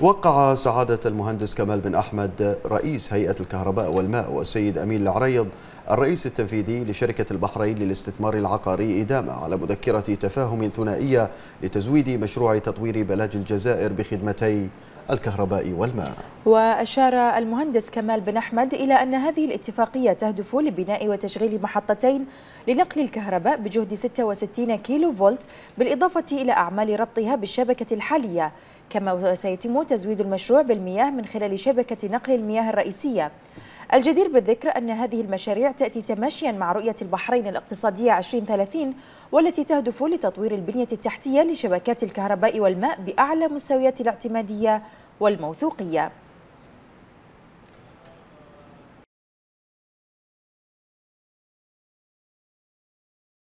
وقع سعادة المهندس كمال بن أحمد رئيس هيئة الكهرباء والماء والسيد أمين العريض الرئيس التنفيذي لشركة البحرين للاستثمار العقاري إدامة على مذكرة تفاهم ثنائية لتزويد مشروع تطوير بلاج الجزائر بخدمتي الكهرباء والماء وأشار المهندس كمال بن أحمد إلى أن هذه الاتفاقية تهدف لبناء وتشغيل محطتين لنقل الكهرباء بجهد 66 كيلو فولت بالإضافة إلى أعمال ربطها بالشبكة الحالية كما سيتم تزويد المشروع بالمياه من خلال شبكة نقل المياه الرئيسية الجدير بالذكر أن هذه المشاريع تأتي تماشيا مع رؤية البحرين الاقتصادية 2030 والتي تهدف لتطوير البنية التحتية لشبكات الكهرباء والماء بأعلى مستويات الاعتمادية والموثوقية